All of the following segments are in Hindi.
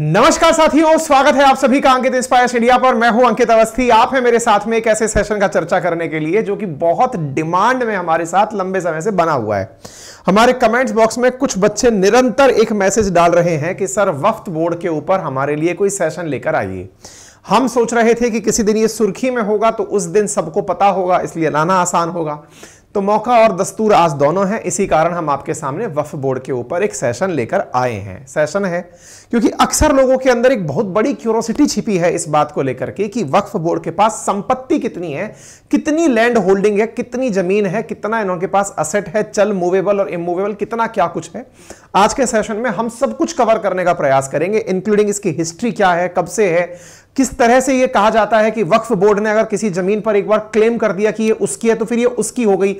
नमस्कार साथियों स्वागत है आप सभी का अंकित इंस्पायर्स इंडिया पर मैं हूं अंकित अवस्थी आप हैं मेरे साथ में एक ऐसे सेशन का चर्चा करने के लिए जो कि बहुत डिमांड में हमारे साथ लंबे समय से बना हुआ है हमारे कमेंट्स बॉक्स में कुछ बच्चे निरंतर एक मैसेज डाल रहे हैं कि सर वक्त बोर्ड के ऊपर हमारे लिए कोई सेशन लेकर आइए हम सोच रहे थे कि किसी दिन ये सुर्खी में होगा तो उस दिन सबको पता होगा इसलिए लाना आसान होगा तो मौका और दस्तूर आज दोनों हैं इसी कारण हम आपके सामने वफ बोर्ड के ऊपर एक सेशन लेकर आए हैं सेशन है क्योंकि अक्सर लोगों के अंदर एक बहुत बड़ी क्यूरोसिटी छिपी है इस बात को लेकर के कि वक्फ बोर्ड के पास संपत्ति कितनी है कितनी लैंड होल्डिंग है कितनी जमीन है कितना इनके पास असेट है चल मूवेबल और इमूवेबल कितना क्या कुछ है आज के सेशन में हम सब कुछ कवर करने का प्रयास करेंगे इंक्लूडिंग इसकी हिस्ट्री क्या है कब से है किस तरह से यह कहा जाता है कि वक्फ बोर्ड ने अगर किसी जमीन पर एक बार क्लेम कर दिया कि यह उसकी है तो फिर यह उसकी हो गई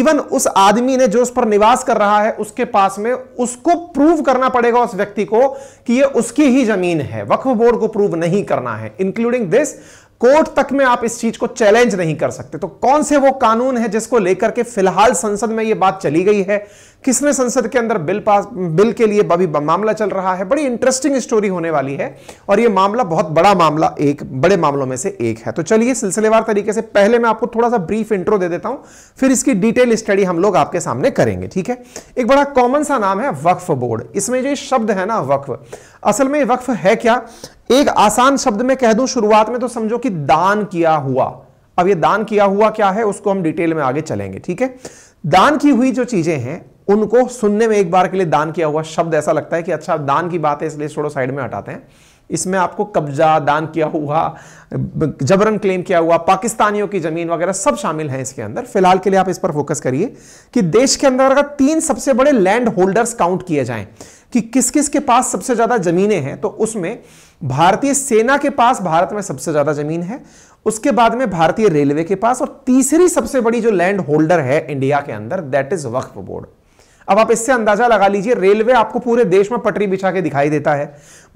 इवन उस आदमी ने जो उस पर निवास कर रहा है उसके पास में उसको प्रूव करना पड़ेगा उस व्यक्ति को कि यह उसकी ही जमीन है वक्फ बोर्ड को प्रूव नहीं करना है इंक्लूडिंग दिस कोर्ट तक में आप इस चीज को चैलेंज नहीं कर सकते तो कौन से वो कानून है जिसको लेकर के फिलहाल संसद में ये बात चली गई है किसने संसद के अंदर बिल पास बिल के लिए अभी मामला चल रहा है बड़ी इंटरेस्टिंग स्टोरी होने वाली है और यह मामला बहुत बड़ा मामला एक बड़े मामलों में से एक है तो चलिए सिलसिलेवार तरीके से पहले मैं आपको थोड़ा सा ब्रीफ इंट्रो दे देता हूं फिर इसकी डिटेल स्टडी हम लोग आपके सामने करेंगे ठीक है एक बड़ा कॉमन सा नाम है वक्फ बोर्ड इसमें जो शब्द है ना वक्फ असल में वक्फ है क्या एक आसान शब्द में कह दूं शुरुआत में तो समझो कि दान किया हुआ अब ये दान किया हुआ क्या है उसको हम डिटेल में आगे चलेंगे ठीक है दान की हुई जो चीजें हैं उनको सुनने में एक बार के लिए दान किया हुआ शब्द ऐसा लगता है कि अच्छा दान की बात है इसलिए छोड़ो साइड में हटाते हैं इसमें आपको कब्जा दान किया हुआ जबरन क्लेम किया हुआ पाकिस्तानियों की जमीन वगैरह सब शामिल हैं इसके अंदर फिलहाल के लिए आप इस पर फोकस करिए कि देश के अंदर अगर तीन सबसे बड़े लैंड होल्डर्स काउंट किए जाएं कि किस किस के पास सबसे ज्यादा जमीनें हैं तो उसमें भारतीय सेना के पास भारत में सबसे ज्यादा जमीन है उसके बाद में भारतीय रेलवे के पास और तीसरी सबसे बड़ी जो लैंड होल्डर है इंडिया के अंदर दैट इज वक्फ बोर्ड अब आप इससे अंदाजा लगा लीजिए रेलवे आपको पूरे देश में पटरी बिछा के दिखाई देता है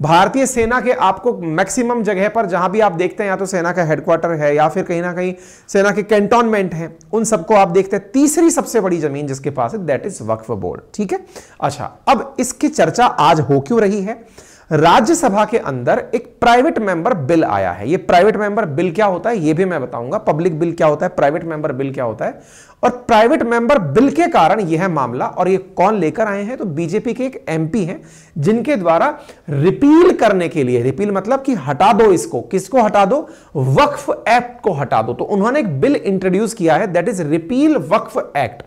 भारतीय सेना के आपको मैक्सिमम जगह पर जहां भी आप देखते हैं या तो सेना का हेडक्वार्टर है या फिर कहीं ना कहीं सेना के कैंटोनमेंट है उन सबको आप देखते हैं तीसरी सबसे बड़ी जमीन जिसके पास है दैट इज वक्फ बोर्ड ठीक है अच्छा अब इसकी चर्चा आज हो क्यों रही है राज्यसभा के अंदर एक प्राइवेट मेंबर बिल आया है ये प्राइवेट मेंबर बिल क्या होता है ये भी मैं बताऊंगा पब्लिक बिल क्या होता है प्राइवेट मेंबर बिल क्या होता है और प्राइवेट मेंबर बिल के कारण यह है मामला और ये कौन लेकर आए हैं तो बीजेपी के एक एमपी हैं जिनके द्वारा रिपील करने के लिए रिपील मतलब कि हटा दो इसको किसको हटा दो वक्फ एक्ट को हटा दो तो उन्होंने एक बिल इंट्रोड्यूस किया है that is repeal Waqf act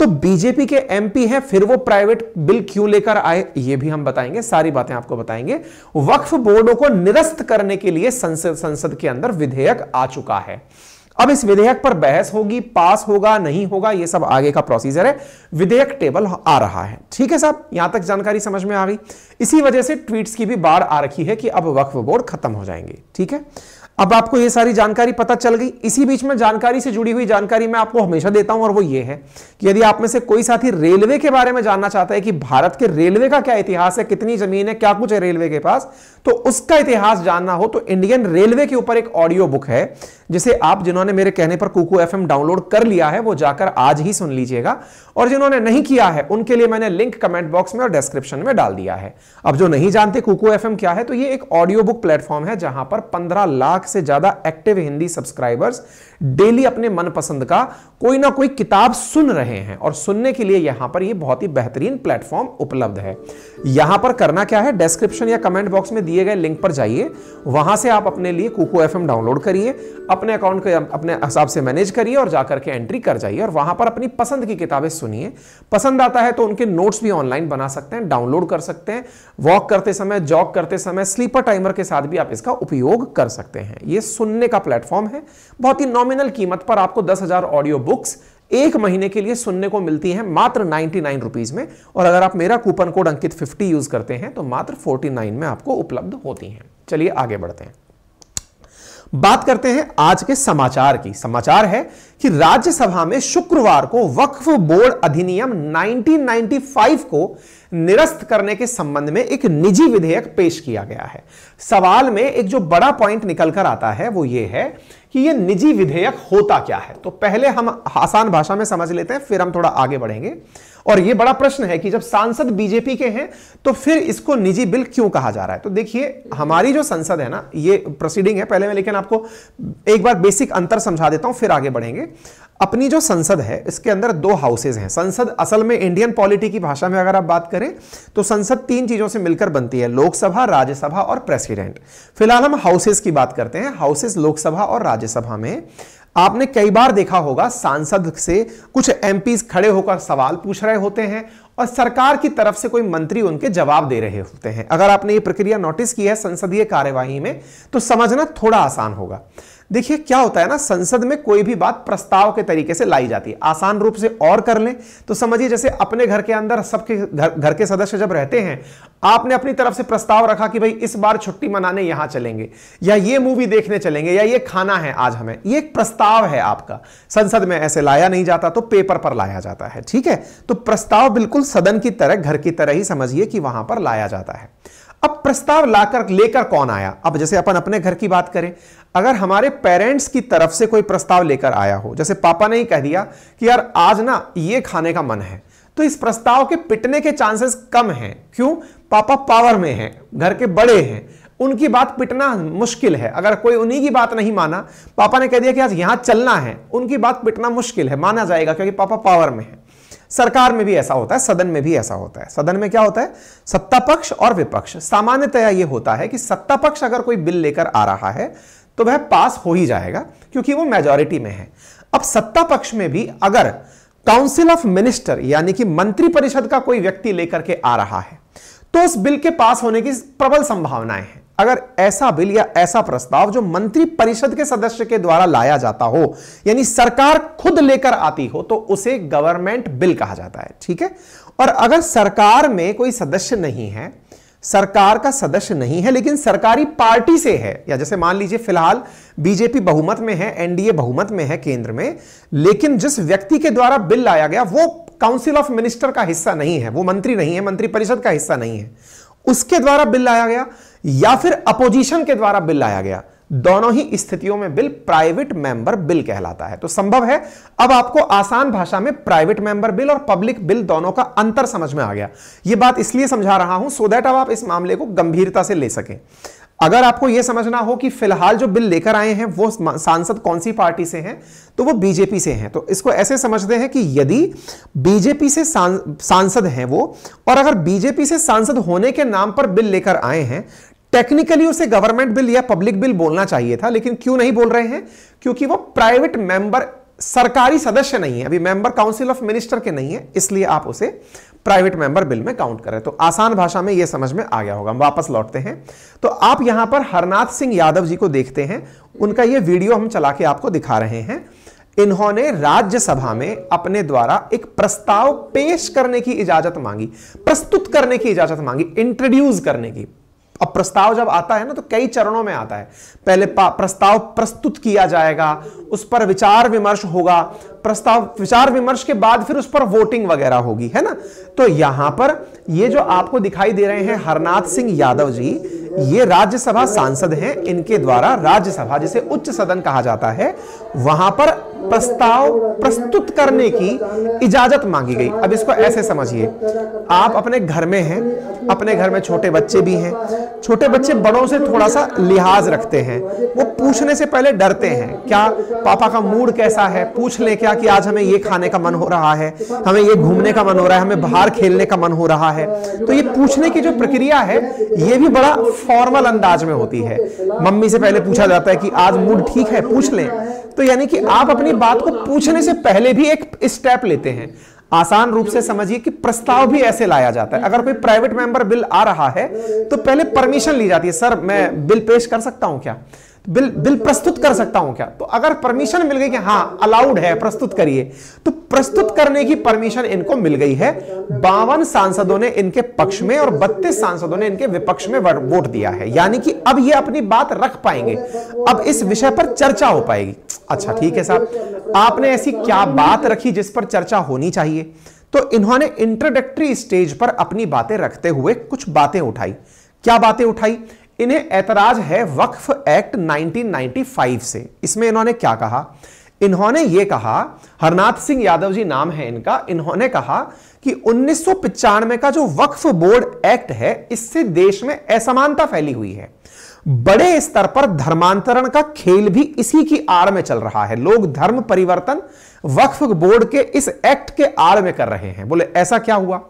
तो बीजेपी के एमपी हैं फिर वो प्राइवेट बिल क्यों लेकर आए ये भी हम बताएंगे सारी बातें आपको बताएंगे वक्फ बोर्डों को निरस्त करने के लिए संसद संसद के अंदर विधेयक आ चुका है अब इस विधेयक पर बहस होगी पास होगा नहीं होगा यह सब आगे का प्रोसीजर है विधेयक टेबल आ रहा है ठीक है साहब यहां तक जानकारी समझ में आ गई इसी वजह से ट्वीट्स की भी बाढ़ आ रखी है कि अब वक्फ बोर्ड खत्म हो जाएंगे ठीक है अब आपको ये सारी जानकारी पता चल गई इसी बीच में जानकारी से जुड़ी हुई जानकारी मैं आपको हमेशा देता हूं और वो ये है कि यदि आप में से कोई साथी रेलवे के बारे में जानना चाहता है कि भारत के रेलवे का क्या इतिहास है कितनी जमीन है क्या कुछ है रेलवे के पास तो उसका इतिहास जानना हो तो इंडियन रेलवे के ऊपर एक ऑडियो बुक है जिसे आप जिन्होंने मेरे कहने पर कुकू एफ डाउनलोड कर लिया है वो जाकर आज ही सुन लीजिएगा और जिन्होंने नहीं किया है उनके लिए मैंने लिंक कमेंट बॉक्स में और डिस्क्रिप्शन में डाल दिया है अब जो नहीं जानते कुकू एफ क्या है तो ये एक ऑडियो बुक प्लेटफॉर्म है जहां पर पंद्रह लाख से ज़्यादा एक्टिव हिंदी सब्सक्राइबर्स डेली अपने मनपसंद का कोई ना कोई किताब सुन रहे हैं और सुनने के लिए यहां पर ये बहुत ही बेहतरीन प्लेटफॉर्म उपलब्ध है यहां पर करना क्या है डिस्क्रिप्शन या कमेंट बॉक्स में दिए गए लिंक पर जाइए वहां से आप अपने लिए कुको एफ डाउनलोड करिए अपने अकाउंट के अपने हिसाब से मैनेज करिए और जाकर के एंट्री कर जाइए और वहां पर अपनी पसंद की किताबें सुनिए पसंद आता है तो उनके नोट्स भी ऑनलाइन बना सकते हैं डाउनलोड कर सकते हैं वॉक करते समय जॉग करते समय स्लीपर टाइमर के साथ भी आप इसका उपयोग कर सकते हैं ये सुनने का प्लेटफॉर्म है बहुत ही नॉमिन नॉमिनल कीमत पर आपको दस हजार ऑडियो बुक्स एक महीने के लिए सुनने को मिलती हैं मात्र नाइन्टी नाइन रुपीज में और अगर आप मेरा coupon code Ankit fifty use करते हैं तो मात्र फोर्टी नाइन में आपको उपलब्ध होती हैं चलिए आगे बढ़ते हैं बात करते हैं आज के समाचार की समाचार है कि राज्यसभा में शुक्रवार को वक्फ बोर्ड अधिनियम 1995 को निरस्त करने के संबंध में एक निजी विधेयक पेश किया गया है सवाल में एक जो बड़ा पॉइंट निकल कर आता है वो ये है कि ये निजी विधेयक होता क्या है तो पहले हम आसान भाषा में समझ लेते हैं फिर हम थोड़ा आगे बढ़ेंगे और यह बड़ा प्रश्न है कि जब सांसद बीजेपी के हैं तो फिर इसको निजी बिल क्यों कहा जा रहा है तो देखिए हमारी जो संसद है ना ये प्रोसीडिंग है पहले मैं लेकिन आपको एक बार बेसिक अंतर समझा देता हूं फिर आगे बढ़ेंगे अपनी जो संसद है इसके अंदर दो हाउसेज हैं संसद असल में इंडियन पॉलिटी की भाषा में अगर आप बात करें तो संसद तीन चीजों से मिलकर बनती है लोकसभा राज्यसभा और प्रेसिडेंट फिलहाल हम हाउसेज की बात करते हैं हाउसेज लोकसभा और राज्यसभा में आपने कई बार देखा होगा सांसद से कुछ एमपी खड़े होकर सवाल पूछ रहे होते हैं और सरकार की तरफ से कोई मंत्री उनके जवाब दे रहे होते हैं अगर आपने ये प्रक्रिया नोटिस की है संसदीय कार्यवाही में तो समझना थोड़ा आसान होगा देखिए क्या होता है ना संसद में कोई भी बात प्रस्ताव के तरीके से लाई जाती है आसान रूप से और कर लें तो समझिए जैसे अपने घर के अंदर सबके घर घर के सदस्य जब रहते हैं आपने अपनी तरफ से प्रस्ताव रखा कि भाई इस बार छुट्टी मनाने यहां चलेंगे या ये मूवी देखने चलेंगे या ये खाना है आज हमें ये एक प्रस्ताव है आपका संसद में ऐसे लाया नहीं जाता तो पेपर पर लाया जाता है ठीक है तो प्रस्ताव बिल्कुल सदन की तरह घर की तरह ही समझिए कि वहां पर लाया जाता है अब प्रस्ताव लाकर लेकर कौन आया अब जैसे अपन अपने घर की बात करें अगर हमारे पेरेंट्स की तरफ से कोई प्रस्ताव लेकर आया हो जैसे पापा ने ही कह दिया कि यार आज ना ये खाने का मन है तो इस प्रस्ताव के पिटने के चांसेस कम हैं क्यों पापा पावर में हैं घर के बड़े हैं उनकी बात पिटना मुश्किल है अगर कोई उन्हीं की बात नहीं माना पापा ने कह दिया कि आज यहां चलना है उनकी बात पिटना मुश्किल है माना जाएगा क्योंकि पापा पावर में है सरकार में भी ऐसा होता है सदन में भी ऐसा होता है सदन में क्या होता है सत्ता पक्ष और विपक्ष सामान्यतया यह होता है कि सत्ता पक्ष अगर कोई बिल लेकर आ रहा है तो वह पास हो ही जाएगा क्योंकि वो मेजोरिटी में है अब सत्ता पक्ष में भी अगर काउंसिल ऑफ मिनिस्टर यानी कि मंत्रिपरिषद का कोई व्यक्ति लेकर के आ रहा है तो उस बिल के पास होने की प्रबल संभावनाएं हैं अगर ऐसा बिल या ऐसा प्रस्ताव जो मंत्री परिषद के सदस्य के द्वारा लाया जाता हो यानी सरकार खुद लेकर आती हो तो उसे गवर्नमेंट बिल कहा जाता है ठीक है और अगर सरकार में कोई सदस्य नहीं है सरकार का सदस्य नहीं है लेकिन सरकारी पार्टी से है या जैसे मान लीजिए फिलहाल बीजेपी बहुमत में है एनडीए बहुमत में है केंद्र में लेकिन जिस व्यक्ति के द्वारा बिल लाया गया वो काउंसिल ऑफ मिनिस्टर का हिस्सा नहीं है वो मंत्री नहीं है मंत्रिपरिषद का हिस्सा नहीं है उसके द्वारा बिल लाया गया या फिर अपोजिशन के द्वारा बिल लाया गया दोनों ही स्थितियों में बिल प्राइवेट मेंबर बिल कहलाता है तो संभव है अब आपको आसान भाषा में प्राइवेट मेंबर बिल और पब्लिक बिल दोनों का अंतर समझ में आ गया यह बात इसलिए समझा रहा हूं सो दैट अब आप इस मामले को गंभीरता से ले सकें अगर आपको यह समझना हो कि फिलहाल जो बिल लेकर आए हैं वो सांसद कौन सी पार्टी से हैं तो वो बीजेपी से हैं तो इसको ऐसे समझते हैं कि यदि बीजेपी से सांसद हैं वो और अगर बीजेपी से सांसद होने के नाम पर बिल लेकर आए हैं टेक्निकली उसे गवर्नमेंट बिल या पब्लिक बिल बोलना चाहिए था लेकिन क्यों नहीं बोल रहे हैं क्योंकि वो प्राइवेट मेंबर सरकारी सदस्य नहीं है अभी मेंबर काउंसिल ऑफ मिनिस्टर के नहीं है इसलिए आप उसे प्राइवेट मेंबर बिल में काउंट करें तो आसान भाषा में यह समझ में आ गया होगा हम वापस लौटते हैं तो आप यहां पर हरनाथ सिंह यादव जी को देखते हैं उनका यह वीडियो हम चला के आपको दिखा रहे हैं इन्होंने राज्यसभा में अपने द्वारा एक प्रस्ताव पेश करने की इजाजत मांगी प्रस्तुत करने की इजाजत मांगी इंट्रोड्यूस करने की अब प्रस्ताव जब आता है ना तो कई चरणों में आता है पहले प्रस्ताव प्रस्तुत किया जाएगा उस पर विचार विमर्श होगा प्रस्ताव विचार विमर्श के बाद फिर उस पर वोटिंग वगैरह होगी है ना तो यहां पर ये जो आपको दिखाई दे रहे हैं हरनाथ सिंह यादव जी ये राज्यसभा सांसद हैं इनके द्वारा राज्यसभा जिसे उच्च सदन कहा जाता है वहां पर प्रस्ताव प्रस्तुत करने की इजाजत मांगी गई अब इसको ऐसे समझिए आप अपने घर में हैं अपने घर में छोटे बच्चे भी हैं छोटे बच्चे बड़ों से थोड़ा सा लिहाज रखते हैं वो पूछने से पहले डरते हैं क्या पापा का मूड कैसा है पूछ ले क्या कि आज हमें ये खाने का मन हो रहा है हमें ये घूमने का मन हो रहा है हमें बाहर खेलने का मन हो रहा है तो ये पूछने की जो प्रक्रिया है ये भी बड़ा फॉर्मल अंदाज में होती है मम्मी से पहले पूछा जाता है कि आज मूड ठीक है पूछ लें तो यानी कि आप अपनी बात को पूछने से पहले भी एक स्टेप लेते हैं आसान रूप से समझिए कि प्रस्ताव भी ऐसे लाया जाता है अगर कोई प्राइवेट मेंबर बिल आ रहा है तो पहले परमिशन ली जाती है सर मैं बिल पेश कर सकता हूं क्या बिल बिल प्रस्तुत कर सकता हूं क्या तो अगर परमिशन मिल गई कि हाँ अलाउड है प्रस्तुत करिए तो प्रस्तुत करने की परमिशन इनको मिल गई है बावन सांसदों ने इनके पक्ष में और बत्तीस सांसदों ने इनके विपक्ष में वोट दिया है यानी कि अब ये अपनी बात रख पाएंगे अब इस विषय पर चर्चा हो पाएगी अच्छा ठीक है साहब आपने ऐसी क्या बात रखी जिस पर चर्चा होनी चाहिए तो इन्होंने इंट्रोडक्टरी स्टेज पर अपनी बातें रखते हुए कुछ बातें उठाई क्या बातें उठाई इन्हें ऐतराज है वक्फ एक्ट 1995 से इसमें इन्होंने क्या कहा इन्होंने ये कहा हरनाथ सिंह यादव जी नाम है इनका इन्होंने कहा कि उन्नीस का जो वक्फ बोर्ड एक्ट है इससे देश में असमानता फैली हुई है बड़े स्तर पर धर्मांतरण का खेल भी इसी की आड़ में चल रहा है लोग धर्म परिवर्तन वक्फ बोर्ड के इस एक्ट के आड़ में कर रहे हैं बोले ऐसा क्या हुआ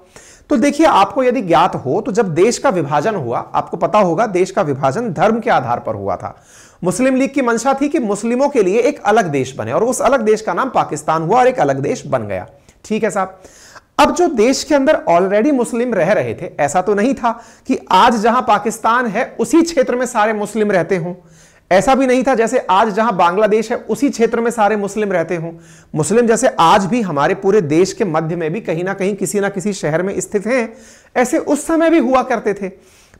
तो देखिए आपको यदि ज्ञात हो तो जब देश का विभाजन हुआ आपको पता होगा देश का विभाजन धर्म के आधार पर हुआ था मुस्लिम लीग की मंशा थी कि मुस्लिमों के लिए एक अलग देश बने और उस अलग देश का नाम पाकिस्तान हुआ और एक अलग देश बन गया ठीक है साहब अब जो देश के अंदर ऑलरेडी मुस्लिम रह रहे थे ऐसा तो नहीं था कि आज जहां पाकिस्तान है उसी क्षेत्र में सारे मुस्लिम रहते हों ऐसा भी नहीं था जैसे आज जहां बांग्लादेश है उसी क्षेत्र में सारे मुस्लिम रहते हों मुस्लिम जैसे आज भी हमारे पूरे देश के मध्य में भी कहीं ना कहीं किसी ना किसी शहर में स्थित हैं ऐसे उस समय भी हुआ करते थे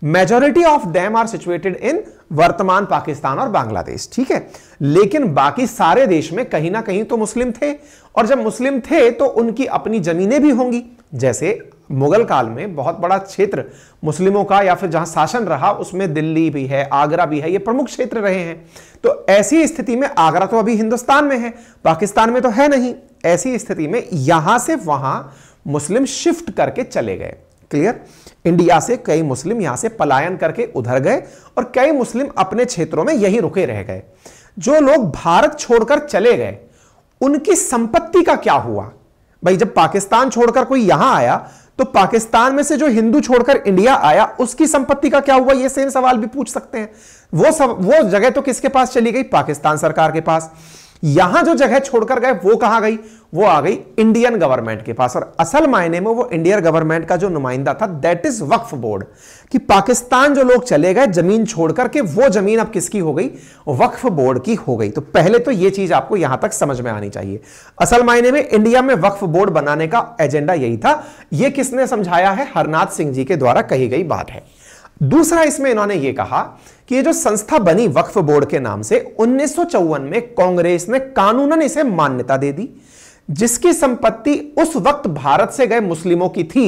majority of them are situated in वर्तमान पाकिस्तान और बांग्लादेश ठीक है लेकिन बाकी सारे देश में कहीं ना कहीं तो मुस्लिम थे और जब मुस्लिम थे तो उनकी अपनी जमीनें भी होंगी जैसे मुगल काल में बहुत बड़ा क्षेत्र मुस्लिमों का या फिर जहां शासन रहा उसमें दिल्ली भी है आगरा भी है ये प्रमुख क्षेत्र रहे हैं तो ऐसी स्थिति में आगरा तो अभी हिंदुस्तान में है पाकिस्तान में तो है नहीं ऐसी स्थिति में यहां से वहां मुस्लिम शिफ्ट करके चले गए क्लियर इंडिया से कई मुस्लिम यहां से पलायन करके उधर गए और कई मुस्लिम अपने क्षेत्रों में यही रुके रह गए जो लोग भारत छोड़कर चले गए उनकी संपत्ति का क्या हुआ भाई जब पाकिस्तान छोड़कर कोई यहां आया तो पाकिस्तान में से जो हिंदू छोड़कर इंडिया आया उसकी संपत्ति का क्या हुआ यह सेम सवाल भी पूछ सकते हैं वो सब वो जगह तो किसके पास चली गई पाकिस्तान सरकार के पास यहां जो जगह छोड़कर गए वो कहा गई वो आ गई इंडियन गवर्नमेंट के पास और असल मायने में वो इंडियन गवर्नमेंट का जो नुमाइंदा था दैट इज वक्फ बोर्ड कि पाकिस्तान जो लोग चले गए जमीन छोड़कर के वो जमीन अब किसकी हो गई वक्फ बोर्ड की हो गई तो पहले तो ये चीज आपको यहां तक समझ में आनी चाहिए असल मायने में इंडिया में वक्फ बोर्ड बनाने का एजेंडा यही था यह किसने समझाया है हरनाथ सिंह जी के द्वारा कही गई बात है दूसरा इसमें इन्होंने यह कहा कि ये जो संस्था बनी वक्फ बोर्ड के नाम से उन्नीस में कांग्रेस ने कानूनन इसे मान्यता दे दी जिसकी संपत्ति उस वक्त भारत से गए मुस्लिमों की थी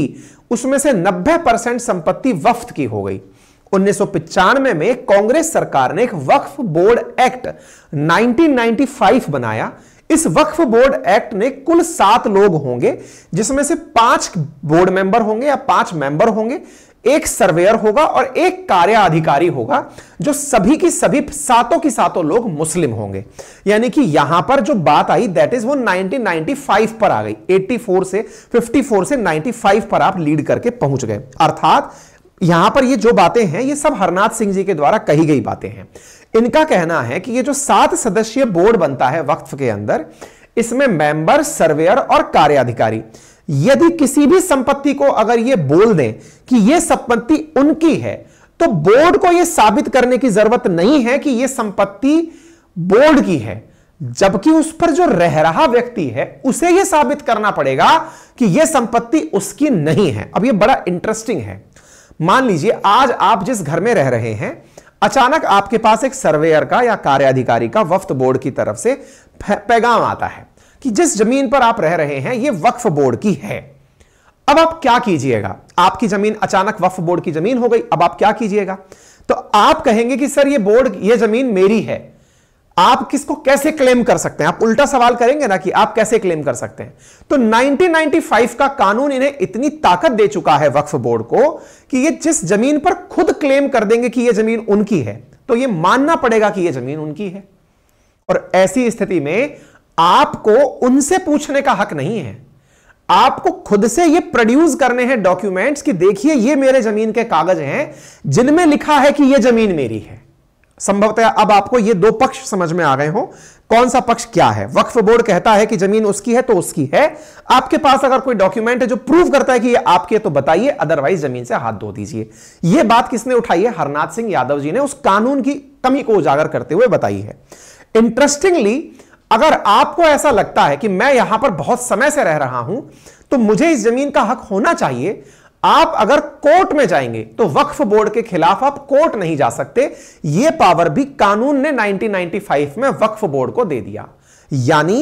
उसमें से 90 परसेंट संपत्ति वफ्त की हो गई उन्नीस में, में कांग्रेस सरकार ने एक वक्फ बोर्ड एक्ट 1995 बनाया इस वक्फ बोर्ड एक्ट ने कुल सात लोग होंगे जिसमें से पांच बोर्ड मेंबर होंगे या पांच मेंबर होंगे एक सर्वेयर होगा और एक कार्य अधिकारी होगा जो सभी की सभी सातों की सातों लोग मुस्लिम होंगे यानी कि यहां पर जो बात आई दैट इज वो 1995 पर आ गई 84 से 54 से 95 पर आप लीड करके पहुंच गए अर्थात यहां पर ये जो बातें हैं ये सब हरनाथ सिंह जी के द्वारा कही गई बातें हैं इनका कहना है कि ये जो सात सदस्यीय बोर्ड बनता है वक्त के अंदर इसमें मेंबर सर्वेयर और कार्याधिकारी अधिकारी यदि किसी भी संपत्ति को अगर ये बोल दें कि यह संपत्ति उनकी है तो बोर्ड को यह साबित करने की जरूरत नहीं है कि यह संपत्ति बोर्ड की है जबकि उस पर जो रह रहा व्यक्ति है उसे यह साबित करना पड़ेगा कि यह संपत्ति उसकी नहीं है अब यह बड़ा इंटरेस्टिंग है मान लीजिए आज आप जिस घर में रह रहे हैं अचानक आपके पास एक सर्वेयर का या कार्याधिकारी का वफ्त बोर्ड की तरफ से पैगाम आता है कि जिस जमीन पर आप रह रहे हैं यह वक्फ बोर्ड की है अब आप क्या कीजिएगा आपकी जमीन अचानक वक्फ बोर्ड की जमीन हो गई अब आप क्या कीजिएगा तो आप कहेंगे कि सर ये बोर्ड ये जमीन मेरी है आप किसको कैसे क्लेम कर सकते हैं आप उल्टा सवाल करेंगे ना कि आप कैसे क्लेम कर सकते हैं तो 1995 का कानून इन्हें इतनी ताकत दे चुका है वक्फ बोर्ड को कि ये जिस जमीन पर खुद क्लेम कर देंगे कि ये जमीन उनकी है तो ये मानना पड़ेगा कि ये जमीन उनकी है और ऐसी स्थिति में आपको उनसे पूछने का हक नहीं है आपको खुद से ये प्रोड्यूस करने हैं डॉक्यूमेंट्स कि देखिए ये मेरे जमीन के कागज हैं जिनमें लिखा है कि ये जमीन मेरी है संभवतः अब आपको ये दो पक्ष समझ में आ गए हो कौन सा पक्ष क्या है वक्फ बोर्ड कहता है कि जमीन उसकी है तो उसकी है आपके पास अगर कोई डॉक्यूमेंट है जो प्रूव करता है कि ये आपके तो बताइए अदरवाइज जमीन से हाथ धो दीजिए ये बात किसने उठाई है हरनाथ सिंह यादव जी ने उस कानून की कमी को उजागर करते हुए बताई है इंटरेस्टिंगली अगर आपको ऐसा लगता है कि मैं यहां पर बहुत समय से रह रहा हूं तो मुझे इस जमीन का हक होना चाहिए आप अगर कोर्ट में जाएंगे तो वक्फ बोर्ड के खिलाफ आप कोर्ट नहीं जा सकते यह पावर भी कानून ने 1995 में वक्फ बोर्ड को दे दिया यानी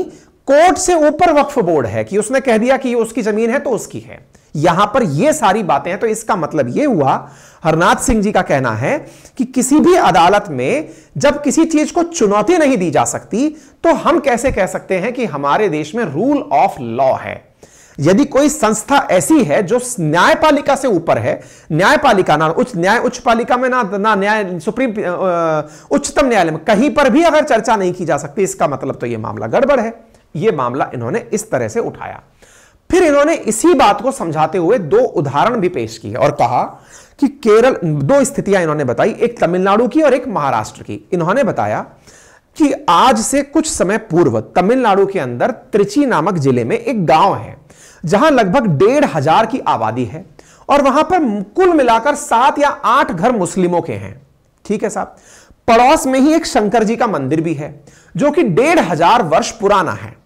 कोर्ट से ऊपर वक्फ बोर्ड है कि उसने कह दिया कि ये उसकी जमीन है तो उसकी है यहां पर ये सारी बातें हैं तो इसका मतलब यह हुआ हरनाथ सिंह जी का कहना है कि किसी भी अदालत में जब किसी चीज को चुनौती नहीं दी जा सकती तो हम कैसे कह सकते हैं कि हमारे देश में रूल ऑफ लॉ है यदि कोई संस्था ऐसी है जो न्यायपालिका से ऊपर है न्यायपालिका ना उच्च न्याय उच्च पालिका में ना ना न्याय सुप्रीम उच्चतम न्यायालय में कहीं पर भी अगर चर्चा नहीं की जा सकती इसका मतलब तो यह मामला गड़बड़ है यह मामला इन्होंने इस तरह से उठाया फिर इन्होंने इसी बात को समझाते हुए दो उदाहरण भी पेश किए और कहा कि केरल दो स्थितियां इन्होंने बताई एक तमिलनाडु की और एक महाराष्ट्र की इन्होंने बताया कि आज से कुछ समय पूर्व तमिलनाडु के अंदर त्रिची नामक जिले में एक गांव है जहां लगभग डेढ़ हजार की आबादी है और वहां पर कुल मिलाकर सात या आठ घर मुस्लिमों के हैं ठीक है साहब पड़ोस में ही एक शंकर जी का मंदिर भी है जो कि डेढ़ हजार वर्ष पुराना है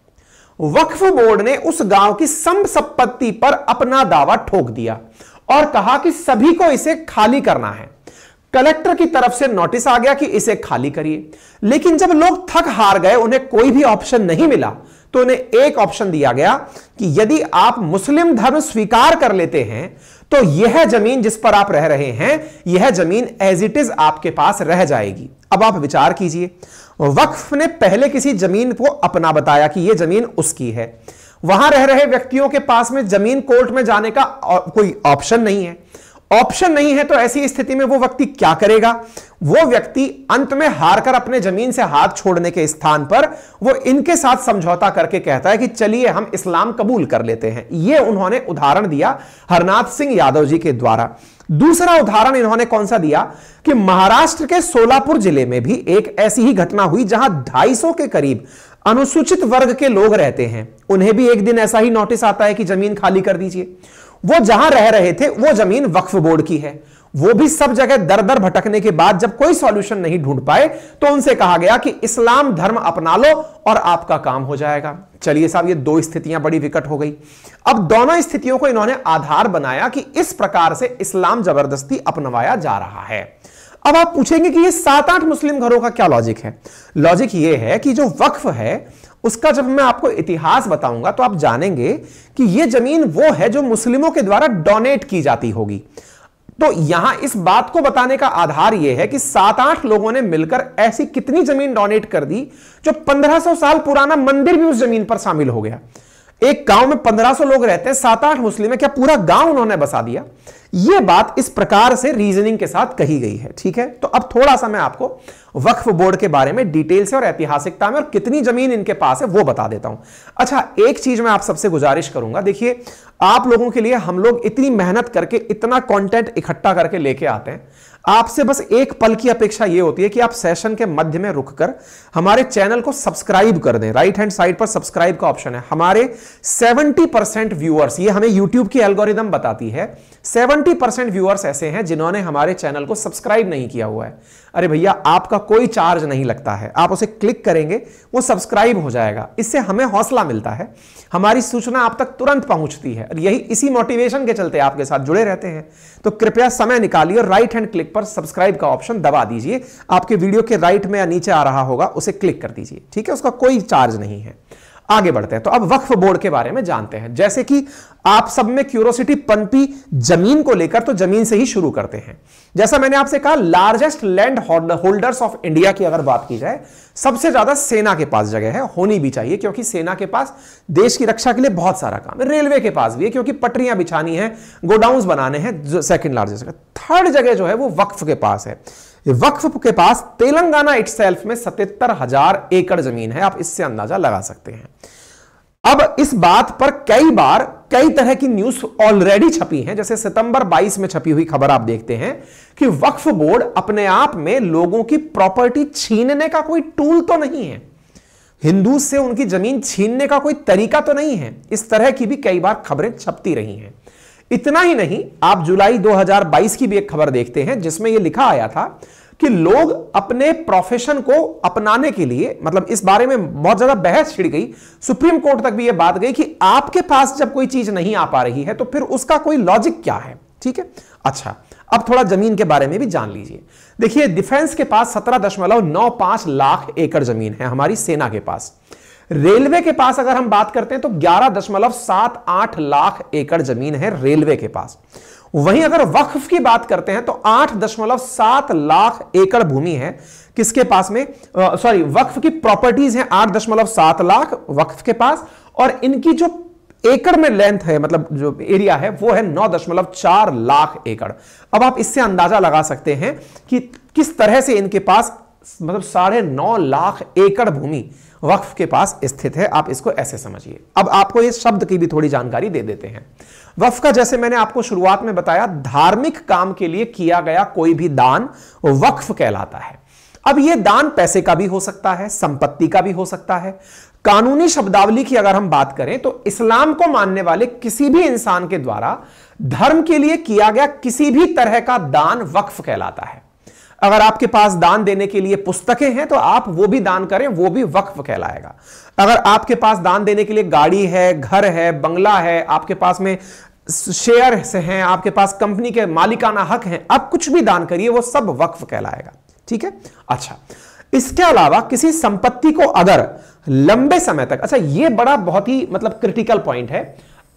वक्फ बोर्ड ने उस गांव की संपत्ति पर अपना दावा ठोक दिया और कहा कि सभी को इसे खाली करना है कलेक्टर की तरफ से नोटिस आ गया कि इसे खाली करिए लेकिन जब लोग थक हार गए उन्हें कोई भी ऑप्शन नहीं मिला तो उन्हें एक ऑप्शन दिया गया कि यदि आप मुस्लिम धर्म स्वीकार कर लेते हैं तो यह जमीन जिस पर आप रह रहे हैं यह जमीन एज इट इज आपके पास रह जाएगी अब आप विचार कीजिए वक्फ ने पहले किसी जमीन को अपना बताया कि यह जमीन उसकी है वहां रह रहे व्यक्तियों के पास में जमीन कोर्ट में जाने का कोई ऑप्शन नहीं है ऑप्शन नहीं है तो ऐसी स्थिति में वो व्यक्ति क्या करेगा वो व्यक्ति अंत में हारकर अपने जमीन से हाथ छोड़ने के स्थान पर वो इनके साथ समझौता करके कहता है कि चलिए हम इस्लाम कबूल कर लेते हैं ये उन्होंने उदाहरण दिया हरनाथ सिंह यादव जी के द्वारा दूसरा उदाहरण इन्होंने कौन सा दिया कि महाराष्ट्र के सोलापुर जिले में भी एक ऐसी ही घटना हुई जहां ढाई के करीब अनुसूचित वर्ग के लोग रहते हैं उन्हें भी एक दिन ऐसा ही नोटिस आता है कि जमीन खाली कर दीजिए वो जहां रह रहे थे वो जमीन वक्फ बोर्ड की है वो भी सब जगह दर दर भटकने के बाद जब कोई सॉल्यूशन नहीं ढूंढ पाए तो उनसे कहा गया कि इस्लाम धर्म अपना लो और आपका काम हो जाएगा चलिए साहब ये दो स्थितियां बड़ी विकट हो गई अब दोनों स्थितियों को इन्होंने आधार बनाया कि इस प्रकार से इस्लाम जबरदस्ती अपनवाया जा रहा है अब आप पूछेंगे कि ये सात आठ मुस्लिम घरों का क्या लॉजिक है लॉजिक ये है कि जो वक्फ है उसका जब मैं आपको इतिहास बताऊंगा तो आप जानेंगे कि यह जमीन वो है जो मुस्लिमों के द्वारा डोनेट की जाती होगी तो यहां इस बात को बताने का आधार यह है कि सात आठ लोगों ने मिलकर ऐसी कितनी जमीन डोनेट कर दी जो 1500 साल पुराना मंदिर भी उस जमीन पर शामिल हो गया एक गांव में 1500 लोग रहते हैं सात आठ मुस्लिम है क्या पूरा गांव उन्होंने बसा दिया यह बात इस प्रकार से रीजनिंग के साथ कही गई है ठीक है तो अब थोड़ा सा मैं आपको वक्फ बोर्ड के बारे में डिटेल से और ऐतिहासिकता में और कितनी जमीन इनके पास है वो बता देता हूं अच्छा एक चीज मैं आप सबसे गुजारिश करूंगा देखिए आप लोगों के लिए हम लोग इतनी मेहनत करके इतना कॉन्टेंट इकट्ठा करके लेके आते हैं आपसे बस एक पल की अपेक्षा यह होती है कि आप सेशन के मध्य में रुककर हमारे चैनल को सब्सक्राइब कर दें राइट हैंड साइड पर सब्सक्राइब का ऑप्शन है हमारे 70 परसेंट व्यूअर्स ये हमें यूट्यूब की एल्गोरिदम बताती है 70 परसेंट व्यूअर्स ऐसे हैं जिन्होंने हमारे चैनल को सब्सक्राइब नहीं किया हुआ है अरे भैया आपका कोई चार्ज नहीं लगता है आप उसे क्लिक करेंगे वो सब्सक्राइब हो जाएगा इससे हमें हौसला मिलता है हमारी सूचना आप तक तुरंत पहुंचती है और यही इसी मोटिवेशन के चलते आपके साथ जुड़े रहते हैं तो कृपया समय निकालिए राइट हैंड क्लिक पर सब्सक्राइब का ऑप्शन दबा दीजिए आपके वीडियो के राइट में या नीचे आ रहा होगा उसे क्लिक कर दीजिए ठीक है उसका कोई चार्ज नहीं है आगे बढ़ते हैं तो अब वक्फ बोर्ड के बारे में जानते हैं जैसे कि आप सब में क्यूरोसिटी पनपी जमीन को लेकर तो जमीन से ही शुरू करते हैं जैसा मैंने आपसे कहा largest land holders of India की अगर बात की जाए सबसे ज्यादा सेना के पास जगह है होनी भी चाहिए क्योंकि सेना के पास देश की रक्षा के लिए बहुत सारा काम है रेलवे के पास भी है क्योंकि पटरियां बिछानी है गोडाउन बनाने हैं सेकेंड लार्जेस्ट थर्ड जगह जो है वो वक्फ के पास है वक्फ के पास तेलंगाना इट में सतहत्तर हजार एकड़ जमीन है आप इससे अंदाजा लगा सकते हैं अब इस बात पर कई बार कई तरह की न्यूज ऑलरेडी छपी हैं जैसे सितंबर 22 में छपी हुई खबर आप देखते हैं कि वक्फ बोर्ड अपने आप में लोगों की प्रॉपर्टी छीनने का कोई टूल तो नहीं है हिंदू से उनकी जमीन छीनने का कोई तरीका तो नहीं है इस तरह की भी कई बार खबरें छपती रही हैं इतना ही नहीं आप जुलाई 2022 की भी एक खबर देखते हैं जिसमें यह लिखा आया था कि लोग अपने प्रोफेशन को अपनाने के लिए मतलब इस बारे में बहुत ज्यादा बहस छिड़ गई सुप्रीम कोर्ट तक भी यह बात गई कि आपके पास जब कोई चीज नहीं आ पा रही है तो फिर उसका कोई लॉजिक क्या है ठीक है अच्छा अब थोड़ा जमीन के बारे में भी जान लीजिए देखिए डिफेंस के पास सत्रह दशमलव नौ पांच लाख एकड़ जमीन है हमारी सेना के पास रेलवे के पास अगर हम बात करते हैं तो ग्यारह दशमलव सात आठ लाख एकड़ जमीन है रेलवे के पास वहीं अगर वक्फ की बात करते हैं तो आठ दशमलव सात लाख एकड़ भूमि है किसके पास में सॉरी वक्फ की प्रॉपर्टीज हैं आठ दशमलव सात लाख वक्फ के पास और इनकी जो एकड़ में लेंथ है मतलब जो एरिया है वो है नौ दशमलव चार लाख एकड़ अब आप इससे अंदाजा लगा सकते हैं कि किस तरह से इनके पास मतलब साढ़े नौ लाख एकड़ भूमि वक्फ के पास स्थित है आप इसको ऐसे समझिए अब आपको इस शब्द की भी थोड़ी जानकारी दे देते हैं वक्फ का जैसे मैंने आपको शुरुआत में बताया धार्मिक काम के लिए किया गया कोई भी दान वक्फ कहलाता है अब यह दान पैसे का भी हो सकता है संपत्ति का भी हो सकता है कानूनी शब्दावली की अगर हम बात करें तो इस्लाम को मानने वाले किसी भी इंसान के द्वारा धर्म के लिए किया गया किसी भी तरह का दान वक्फ कहलाता है अगर आपके पास दान देने के लिए पुस्तकें हैं तो आप वो भी दान करें वो भी वक्फ कहलाएगा अगर आपके पास दान देने के लिए गाड़ी है घर है बंगला है आपके पास में शेयर से हैं आपके पास कंपनी के मालिकाना हक हैं आप कुछ भी दान करिए वो सब वक्फ कहलाएगा ठीक है अच्छा इसके अलावा किसी संपत्ति को अगर लंबे समय तक अच्छा ये बड़ा बहुत ही मतलब क्रिटिकल पॉइंट है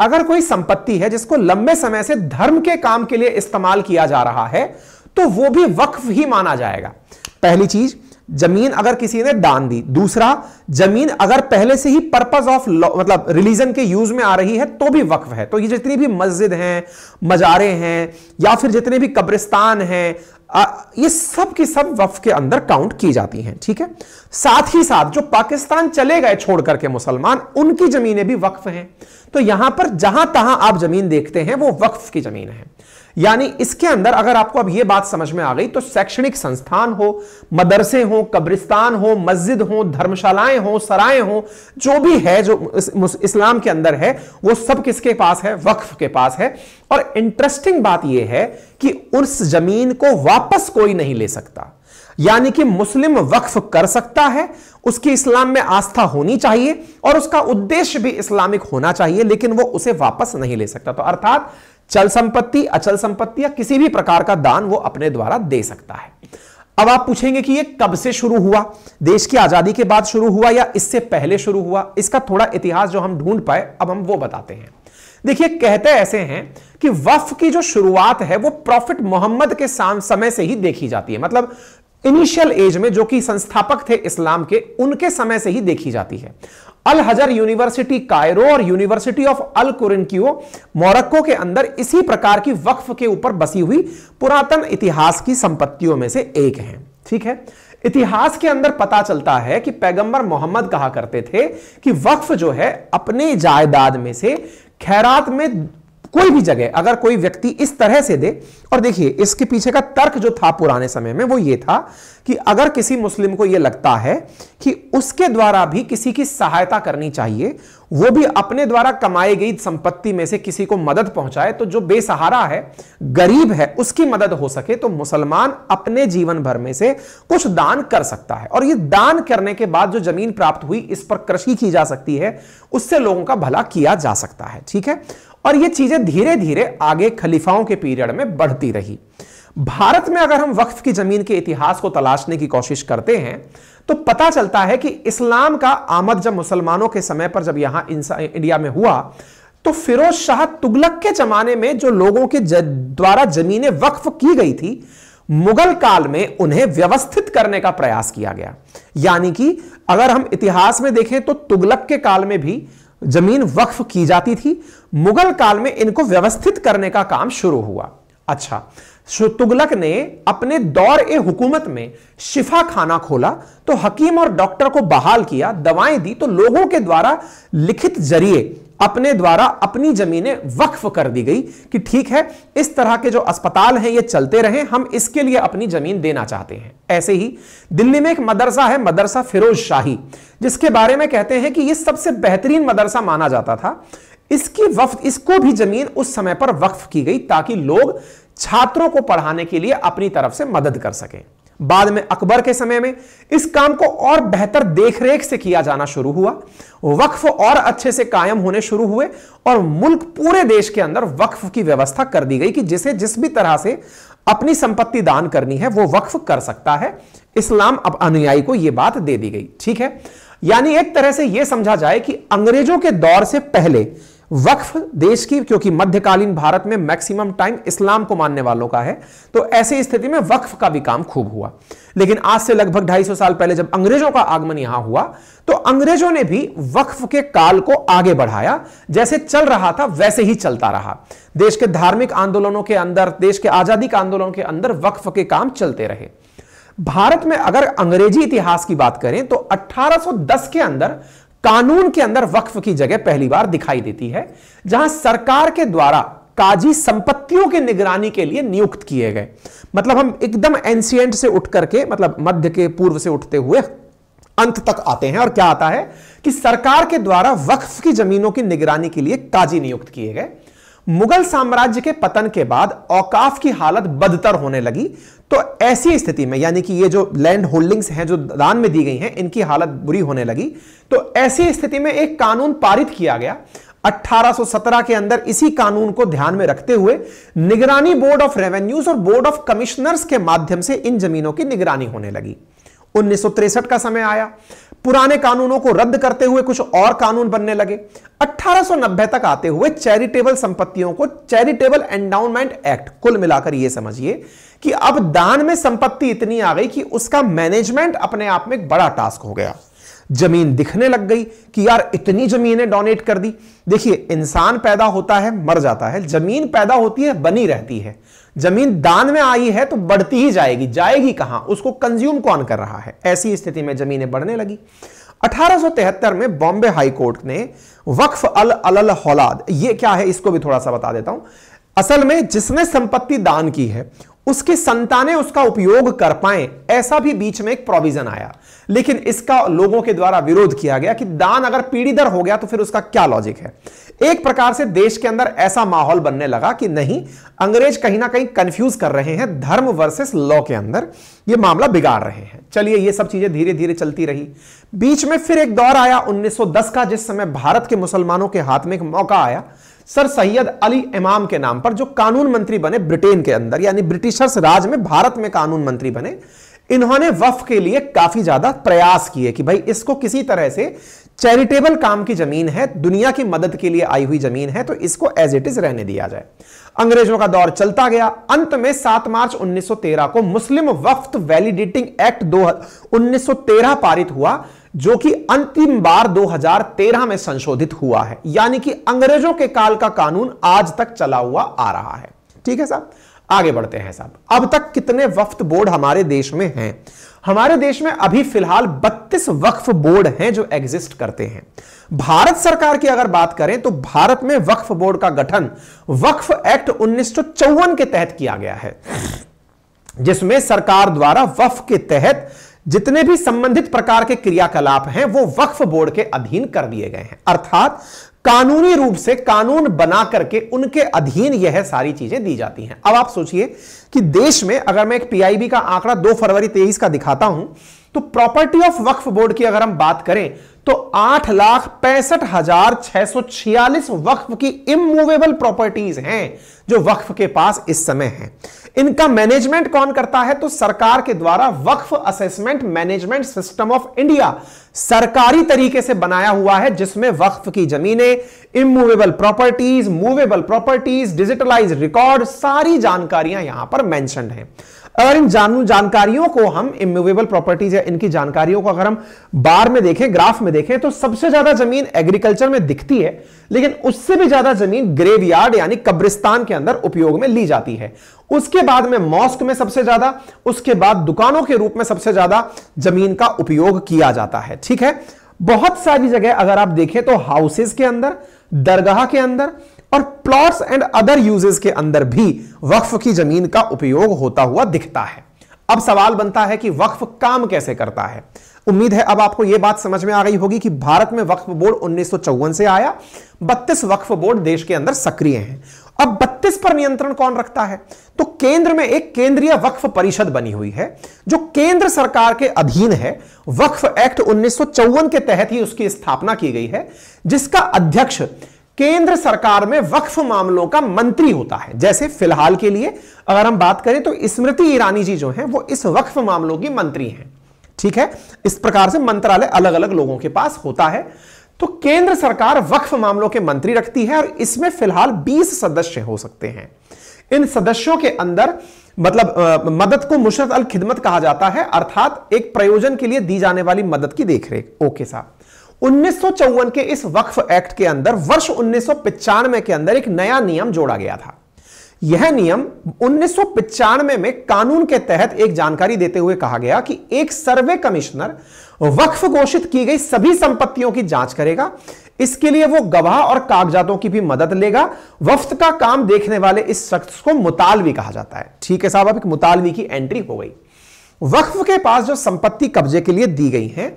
अगर कोई संपत्ति है जिसको लंबे समय से धर्म के काम के लिए इस्तेमाल किया जा रहा है तो वो भी वक्फ ही माना जाएगा पहली चीज जमीन अगर किसी ने दान दी दूसरा जमीन अगर पहले से ही पर्पज ऑफ मतलब रिलीजन के यूज में आ रही है तो भी वक्फ है तो ये जितनी भी मस्जिद हैं मजारे हैं या फिर जितने भी कब्रिस्तान हैं ये सब की सब वक्फ के अंदर काउंट की जाती हैं ठीक है साथ ही साथ जो पाकिस्तान चले गए छोड़ करके मुसलमान उनकी जमीनें भी वक्फ हैं तो यहां पर जहां तहां आप जमीन देखते हैं वो वक्फ की जमीन है यानी इसके अंदर अगर आपको अब यह बात समझ में आ गई तो शैक्षणिक संस्थान हो मदरसे हो कब्रिस्तान हो मस्जिद हो धर्मशालाएं हो सराय हो जो भी है जो इस्लाम के अंदर है वो सब किसके पास है वक्फ के पास है और इंटरेस्टिंग बात यह है कि उस जमीन को वापस कोई नहीं ले सकता यानी कि मुस्लिम वक्फ कर सकता है उसकी इस्लाम में आस्था होनी चाहिए और उसका उद्देश्य भी इस्लामिक होना चाहिए लेकिन वो उसे वापस नहीं ले सकता तो अर्थात चल संपत्ति अचल संपत्ति या किसी भी प्रकार का दान वो अपने द्वारा दे सकता है अब आप पूछेंगे कि ये कब से शुरू हुआ देश की आजादी के बाद शुरू हुआ या इससे पहले शुरू हुआ इसका थोड़ा इतिहास जो हम ढूंढ पाए अब हम वो बताते हैं देखिए कहते ऐसे हैं कि वफ की जो शुरुआत है वो प्रॉफिट मोहम्मद के समय से ही देखी जाती है मतलब इनिशियल एज में जो कि संस्थापक थे इस्लाम के उनके समय से ही देखी जाती है अल हजर यूनिवर्सिटी कायरो और university of Al Qarawiyyin Morocco के अंदर इसी प्रकार की वक्फ के ऊपर बसी हुई पुरातन इतिहास की संपत्तियों में से एक है ठीक है इतिहास के अंदर पता चलता है कि पैगंबर मोहम्मद कहा करते थे कि वक्फ जो है अपने जायदाद में से खैरात में कोई भी जगह अगर कोई व्यक्ति इस तरह से दे और देखिए इसके पीछे का तर्क जो था पुराने समय में वो ये था कि अगर किसी मुस्लिम को यह लगता है कि उसके द्वारा भी किसी की सहायता करनी चाहिए वो भी अपने द्वारा कमाई गई संपत्ति में से किसी को मदद पहुंचाए तो जो बेसहारा है गरीब है उसकी मदद हो सके तो मुसलमान अपने जीवन भर में से कुछ दान कर सकता है और ये दान करने के बाद जो जमीन प्राप्त हुई इस पर कृषि की जा सकती है उससे लोगों का भला किया जा सकता है ठीक है और ये चीजें धीरे धीरे आगे खलीफाओं के पीरियड में बढ़ती रही भारत में अगर हम वक्फ की जमीन के इतिहास को तलाशने की कोशिश करते हैं तो पता चलता है कि इस्लाम का आमद जब मुसलमानों के समय पर जब यहां इंडिया में हुआ तो फिरोज शाह तुगलक के जमाने में जो लोगों के द्वारा जमीनें वक्फ की गई थी मुगल काल में उन्हें व्यवस्थित करने का प्रयास किया गया यानी कि अगर हम इतिहास में देखें तो तुगलक के काल में भी जमीन वक्फ की जाती थी मुगल काल में इनको व्यवस्थित करने का काम शुरू हुआ अच्छा तुगलक ने अपने दौर ए हुकूमत में शिफा खाना खोला तो हकीम और डॉक्टर को बहाल किया दवाएं दी तो लोगों के द्वारा लिखित जरिए अपने द्वारा अपनी जमीनें वक्फ कर दी गई कि ठीक है इस तरह के जो अस्पताल हैं ये चलते रहे हम इसके लिए अपनी जमीन देना चाहते हैं ऐसे ही दिल्ली में एक मदरसा है मदरसा फिरोज शाही जिसके बारे में कहते हैं कि ये सबसे बेहतरीन मदरसा माना जाता था इसकी वफ इसको भी जमीन उस समय पर वक्फ की गई ताकि लोग छात्रों को पढ़ाने के लिए अपनी तरफ से मदद कर सकें बाद में अकबर के समय में इस काम को और बेहतर देखरेख से किया जाना शुरू हुआ वक्फ और अच्छे से कायम होने शुरू हुए और मुल्क पूरे देश के अंदर वक्फ की व्यवस्था कर दी गई कि जिसे जिस भी तरह से अपनी संपत्ति दान करनी है वो वक्फ कर सकता है इस्लाम अब अनुयायी को यह बात दे दी गई ठीक है यानी एक तरह से यह समझा जाए कि अंग्रेजों के दौर से पहले वक्फ देश की क्योंकि मध्यकालीन भारत में मैक्सिमम टाइम इस्लाम को मानने वालों का है तो ऐसी स्थिति में वक्फ का भी काम खूब हुआ लेकिन आज से लगभग 250 साल पहले जब अंग्रेजों का आगमन यहां हुआ तो अंग्रेजों ने भी वक्फ के काल को आगे बढ़ाया जैसे चल रहा था वैसे ही चलता रहा देश के धार्मिक आंदोलनों के अंदर देश के आजादी के आंदोलन के अंदर वक्फ के काम चलते रहे भारत में अगर अंग्रेजी इतिहास की बात करें तो 1810 के अंदर कानून के अंदर वक्फ की जगह पहली बार दिखाई देती है जहां सरकार के द्वारा काजी संपत्तियों की निगरानी के लिए नियुक्त किए गए मतलब हम एकदम एंसियंट से उठ करके मतलब मध्य के पूर्व से उठते हुए अंत तक आते हैं और क्या आता है कि सरकार के द्वारा वक्फ की जमीनों की निगरानी के लिए काजी नियुक्त किए गए मुगल साम्राज्य के पतन के बाद औकाफ की हालत बदतर होने लगी तो ऐसी स्थिति में यानी कि ये जो लैंड होल्डिंग्स हैं जो दान में दी गई हैं इनकी हालत बुरी होने लगी तो ऐसी स्थिति में एक कानून पारित किया गया 1817 के अंदर इसी कानून को ध्यान में रखते हुए निगरानी बोर्ड ऑफ रेवेन्यूज और बोर्ड ऑफ कमिश्नर्स के माध्यम से इन जमीनों की निगरानी होने लगी उन्नीस का समय आया पुराने कानूनों को रद्द करते हुए कुछ और कानून बनने लगे 1890 तक आते हुए चैरिटेबल संपत्तियों को चैरिटेबल एंडाउनमेंट एक्ट कुल मिलाकर यह समझिए कि अब दान में संपत्ति इतनी आ गई कि उसका मैनेजमेंट अपने आप में एक बड़ा टास्क हो गया जमीन दिखने लग गई कि यार इतनी जमीने डोनेट कर दी देखिए इंसान पैदा होता है मर जाता है जमीन पैदा होती है बनी रहती है जमीन दान में आई है तो बढ़ती ही जाएगी जाएगी कहां उसको कंज्यूम कौन कर रहा है ऐसी स्थिति में जमीनें बढ़ने लगी 1873 में बॉम्बे हाई कोर्ट ने वक्फ अल अल हौलाद ये क्या है इसको भी थोड़ा सा बता देता हूं असल में जिसने संपत्ति दान की है उसकी संतानें उसका उपयोग कर पाए ऐसा भी बीच में एक प्रोविजन आया लेकिन इसका लोगों के द्वारा विरोध किया गया कि दान अगर पीढ़ी दर हो गया तो फिर उसका क्या लॉजिक है एक प्रकार से देश के अंदर ऐसा माहौल बनने लगा कि नहीं अंग्रेज कहीं ना कहीं कंफ्यूज कर रहे हैं धर्म वर्सेस लॉ के अंदर यह मामला बिगाड़ रहे हैं चलिए ये सब चीजें धीरे धीरे चलती रही बीच में फिर एक दौर आया 1910 का जिस समय भारत के मुसलमानों के हाथ में एक मौका आया सर सैयद अली इमाम के नाम पर जो कानून मंत्री बने ब्रिटेन के अंदर यानी ब्रिटिशर्स राज में भारत में कानून मंत्री बने इन्होंने वफ के लिए काफी ज्यादा प्रयास किए कि भाई इसको किसी तरह से चैरिटेबल काम की जमीन है दुनिया की मदद के लिए आई हुई जमीन है तो इसको एज इट इज रहने दिया जाए अंग्रेजों का दौर चलता गया अंत में 7 मार्च 1913 को मुस्लिम वक्त वैलिडेटिंग एक्ट दो 1913 पारित हुआ जो कि अंतिम बार 2013 में संशोधित हुआ है यानी कि अंग्रेजों के काल का कानून आज तक चला हुआ आ रहा है ठीक है साहब आगे बढ़ते हैं साहब अब तक कितने वफ्त बोर्ड हमारे देश में हैं हमारे देश में अभी फिलहाल 32 वक्फ बोर्ड हैं जो एग्जिस्ट करते हैं भारत सरकार की अगर बात करें तो भारत में वक्फ बोर्ड का गठन वक्फ एक्ट उन्नीस के तहत किया गया है जिसमें सरकार द्वारा वक्फ के तहत जितने भी संबंधित प्रकार के क्रियाकलाप हैं वो वक्फ बोर्ड के अधीन कर दिए गए हैं अर्थात कानूनी रूप से कानून बना करके उनके अधीन यह सारी चीजें दी जाती हैं अब आप सोचिए कि देश में अगर मैं एक पीआईबी का आंकड़ा 2 फरवरी 23 का दिखाता हूं तो प्रॉपर्टी ऑफ वक्फ बोर्ड की अगर हम बात करें तो आठ लाख पैंसठ हजार छह सौ छियालीस वक्फ की इमूवेबल प्रॉपर्टीज हैं जो वक्फ के पास इस समय हैं इनका मैनेजमेंट कौन करता है तो सरकार के द्वारा Waqf assessment management system of India सरकारी तरीके से बनाया हुआ है जिसमें वक्फ की जमीनें immovable properties movable properties digitalise record सारी जानकारियां यहां पर मैंशन है अगर इन जानू जानकारियों को हम इम्यूवेबल प्रॉपर्टीज या इनकी जानकारियों को अगर हम बार में देखें ग्राफ में देखें तो सबसे ज्यादा जमीन एग्रीकल्चर में दिखती है लेकिन उससे भी ज्यादा जमीन ग्रेवयार्ड यानी कब्रिस्तान के अंदर उपयोग में ली जाती है उसके बाद में मॉस्क में सबसे ज्यादा उसके बाद दुकानों के रूप में सबसे ज्यादा जमीन का उपयोग किया जाता है ठीक है बहुत सारी जगह अगर आप देखें तो हाउसेस के अंदर दरगाह के अंदर और प्लॉट्स एंड अदर यूजेस के अंदर भी वक्फ की जमीन का उपयोग होता हुआ दिखता है अब सवाल बनता है कि वक्फ काम कैसे करता है उम्मीद है अब आपको यह बात समझ में आ गई होगी कि भारत में वक्फ बोर्ड उन्नीस से आया बत्तीस वक्फ बोर्ड देश के अंदर सक्रिय हैं अब 32 पर नियंत्रण कौन रखता है तो केंद्र में एक केंद्रीय वक्फ परिषद बनी हुई है जो केंद्र सरकार के अधीन है वक्फ एक्ट उन्नीस के तहत ही उसकी स्थापना की गई है जिसका अध्यक्ष केंद्र सरकार में वक्फ मामलों का मंत्री होता है जैसे फिलहाल के लिए अगर हम बात करें तो स्मृति ईरानी जी जो हैं वो इस वक्फ मामलों की मंत्री हैं ठीक है इस प्रकार से मंत्रालय अलग अलग लोगों के पास होता है तो केंद्र सरकार वक्फ मामलों के मंत्री रखती है और इसमें फिलहाल 20 सदस्य हो सकते हैं इन सदस्यों के अंदर मतलब आ, मदद को मुशरत अल खिदमत कहा जाता है अर्थात एक प्रयोजन के लिए दी जाने वाली मदद की देखरेख ओके साहब उन्नीस के इस वक्फ एक्ट के अंदर वर्ष उन्नीस के अंदर एक नया नियम जोड़ा गया था यह नियम उन्नीस में कानून के तहत एक जानकारी देते हुए कहा गया कि एक सर्वे कमिश्नर वक्फ घोषित की गई सभी संपत्तियों की जांच करेगा इसके लिए वो गवाह और कागजातों की भी मदद लेगा वफ्त का काम देखने वाले इस शख्स को मुतालवी कहा जाता है ठीक है साहब अब एक मुतालवी की एंट्री हो गई वक्फ के पास जो संपत्ति कब्जे के लिए दी गई है